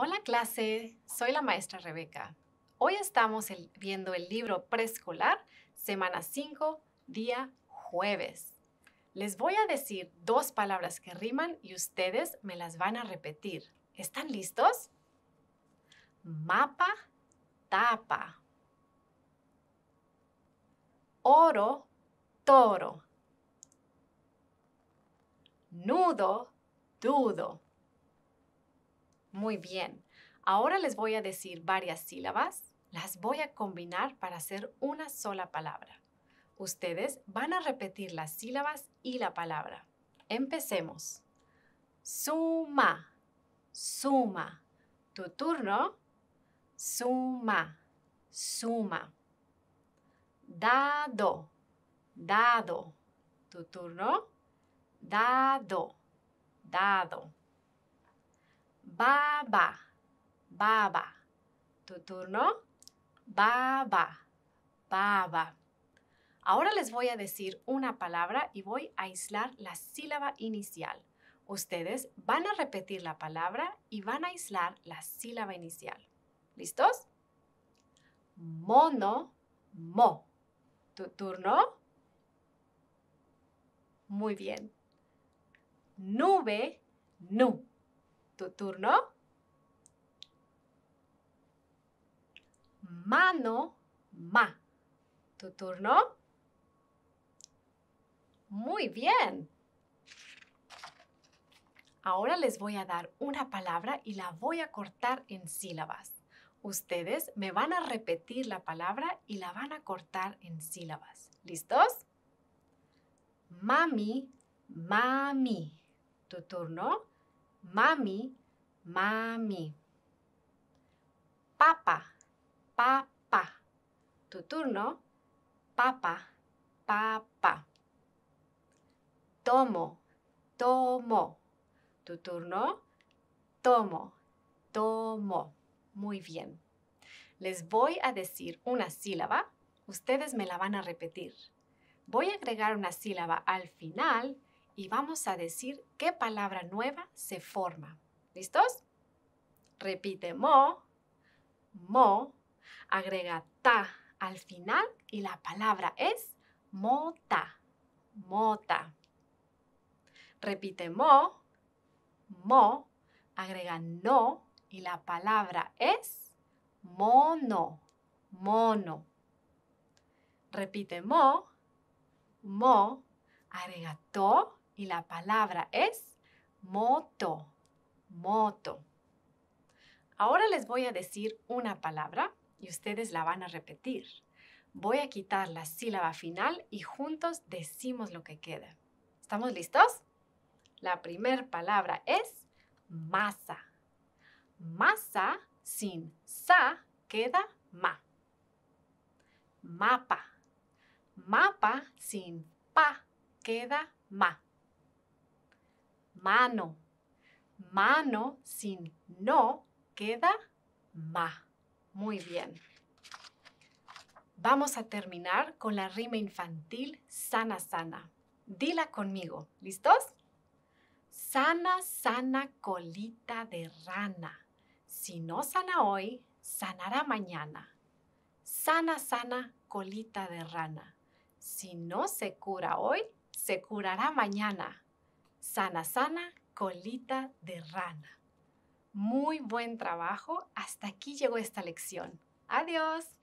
Hola clase, soy la maestra Rebeca. Hoy estamos viendo el libro preescolar, semana 5, día jueves. Les voy a decir dos palabras que riman y ustedes me las van a repetir. ¿Están listos? Mapa, tapa. Oro, toro. Nudo, dudo. Muy bien. Ahora les voy a decir varias sílabas. Las voy a combinar para hacer una sola palabra. Ustedes van a repetir las sílabas y la palabra. Empecemos. Suma, suma. Tu turno. Suma, suma. Dado, dado. Tu turno. Dado, dado baba, baba. Tu turno, baba, baba. Ahora les voy a decir una palabra y voy a aislar la sílaba inicial. Ustedes van a repetir la palabra y van a aislar la sílaba inicial. ¿Listos? Mono, mo. Tu turno. Muy bien. Nube, nu. Tu turno. Mano, ma. Tu turno. Muy bien. Ahora les voy a dar una palabra y la voy a cortar en sílabas. Ustedes me van a repetir la palabra y la van a cortar en sílabas. ¿Listos? Mami, mami. Tu turno mami, mami. Papa, papá. Tu turno, papa, papá. Tomo, tomo. Tu turno, tomo, tomo. Muy bien. Les voy a decir una sílaba, ustedes me la van a repetir. Voy a agregar una sílaba al final y vamos a decir qué palabra nueva se forma. ¿Listos? Repite mo, mo, agrega ta al final y la palabra es mota, mota. Repite mo, mo, agrega no y la palabra es mono, mono. Repite mo, mo, agrega to y la palabra es moto, moto. Ahora les voy a decir una palabra y ustedes la van a repetir. Voy a quitar la sílaba final y juntos decimos lo que queda. ¿Estamos listos? La primera palabra es masa. Masa sin sa queda ma. Mapa. Mapa sin pa queda ma mano. Mano sin no queda ma. Muy bien. Vamos a terminar con la rima infantil sana sana. Dila conmigo. ¿Listos? Sana sana colita de rana. Si no sana hoy, sanará mañana. Sana sana colita de rana. Si no se cura hoy, se curará mañana. Sana, sana, colita de rana. Muy buen trabajo. Hasta aquí llegó esta lección. Adiós.